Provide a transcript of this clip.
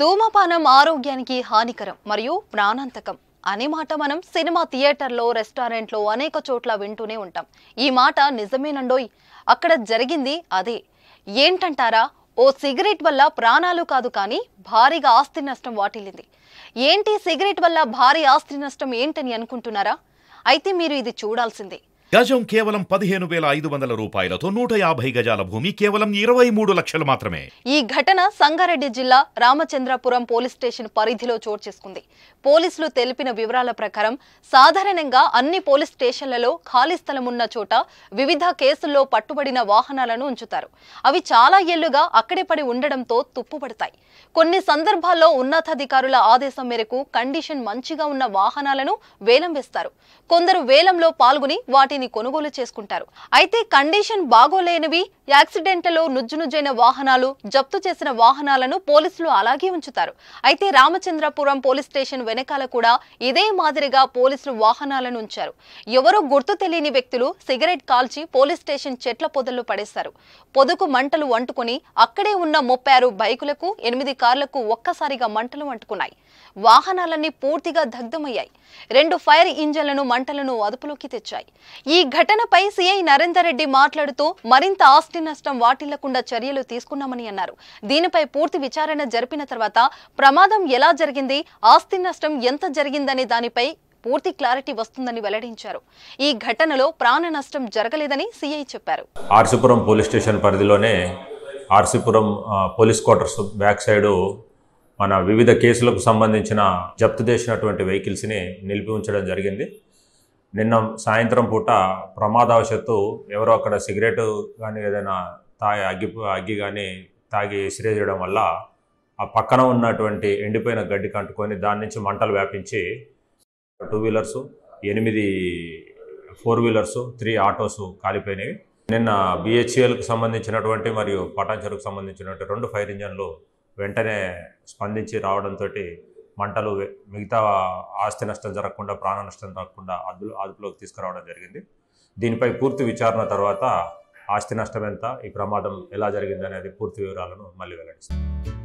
ధూమపానం ఆరోగ్యానికి హానికరం మరియు ప్రాణాంతకం అనే మాట మనం సినిమా థియేటర్లో రెస్టారెంట్లో అనేక చోట్ల వింటూనే ఉంటాం ఈ మాట నిజమేనండోయ్ అక్కడ జరిగింది అదే ఏంటంటారా ఓ సిగరెట్ వల్ల ప్రాణాలు కాదు కానీ భారీగా ఆస్తి నష్టం వాటిల్లింది ఏంటి సిగరెట్ వల్ల భారీ ఆస్తి నష్టం ఏంటని అనుకుంటున్నారా అయితే మీరు ఇది చూడాల్సిందే గజం కేవలం పదిహేను వేల ఐదు వందల రూపాయలతో నూట యాభై గజాల భూమి కేవలం ఇరవై మూడు లక్షలు మాత్రమే ఈ ఘటన సంగారెడ్డి జిల్లా రామచంద్రపురం పోలీస్ స్టేషన్ పరిధిలో చోటు చేసుకుంది పోలీసులు తెలిపిన వివరాల ప్రకారం సాధారణంగా అన్ని పోలీస్ స్టేషన్లలో ఖాళీ స్థలం ఉన్న చోట వివిధ కేసుల్లో పట్టుబడిన వాహనాలను ఉంచుతారు అవి చాలా ఏళ్లుగా అక్కడే పడి ఉండడంతో తుప్పుపడతాయి కొన్ని సందర్భాల్లో ఉన్నతాధికారుల ఆదేశం మేరకు కండిషన్ మంచిగా ఉన్న వాహనాలను వేలం వేస్తారు కొందరు వేలంలో పాల్గొని వాటిని వాటిని కొనుగోలు చేసుకుంటారు అయితే కండిషన్ బాగోలేనివి యాక్సిడెంట్లలో నుజ్జునుజ్జైన వాహనాలు జప్తు చేసిన వాహనాలను పోలీసులు అలాగే ఉంచుతారు అయితే రామచంద్రపురం పోలీస్ స్టేషన్ వెనకాల కూడా ఇదే మాదిరిగా పోలీసులు వాహనాలను ఉంచారు ఎవరో గుర్తు తెలియని వ్యక్తులు సిగరెట్ కాల్చి పోలీస్ స్టేషన్ చెట్ల పొదల్లో పడేశారు పొదుకు మంటలు అంటుకుని అక్కడే ఉన్న ముప్పై బైకులకు ఎనిమిది కార్లకు ఒక్కసారిగా మంటలు అంటుకున్నాయి వాహనాలన్నీ పూర్తిగా దగ్ధమయ్యాయి రెండు ఫైర్ ఇంజన్లను మంటలను అదుపులోకి తెచ్చాయి ఈ ఘటనపై సీఐ నరేందర్ రెడ్డి మాట్లాడుతూ మరింత ఆస్తి నష్టం వాటిల్లకుండా చర్యలు తీసుకున్నామని అన్నారు దీనిపై పూర్తి విచారణ జరిపిన తర్వాత ప్రమాదం ఎలా జరిగింది ఆస్తి నష్టం ఎంత జరిగిందనే దానిపై పూర్తి క్లారిటీ వస్తుందని వెల్లడించారు ఈ ఘటనలో ప్రాణ నష్టం జరగలేదని సీఐ చెప్పారు ఆర్సిపురం పోలీస్ స్టేషన్ పరిధిలోనే RC Puram police quarters back side మన వివిధ కేసులకు సంబంధించిన జప్తు చేసినటువంటి వెహికల్స్ని నిలిపి ఉంచడం జరిగింది నిన్న సాయంత్రం పూట ప్రమాదవశత్తు ఎవరో అక్కడ సిగరెట్ కానీ ఏదైనా తాగి అగ్గి అగ్గి కానీ తాగి చేయడం వల్ల ఆ పక్కన ఉన్నటువంటి ఎండిపోయిన గడ్డి కంటుకొని దాని నుంచి మంటలు వ్యాపించి టూ వీలర్స్ ఎనిమిది ఫోర్ వీలర్స్ త్రీ ఆటోస్ కాలిపోయినవి నిన్న బిహెచ్ఎల్కి సంబంధించినటువంటి మరియు పటాన్ చెరుకు సంబంధించినటువంటి రెండు ఫైర్ ఇంజన్లు వెంటనే స్పందించి రావడంతో మంటలు మిగతా ఆస్తి నష్టం జరగకుండా ప్రాణ నష్టం జరగకుండా అదుపు అదుపులోకి తీసుకురావడం జరిగింది దీనిపై పూర్తి విచారణ తర్వాత ఆస్తి నష్టం ఎంత ఈ ప్రమాదం ఎలా జరిగింది అనేది పూర్తి వివరాలను మళ్ళీ వెల్లడిస్తాం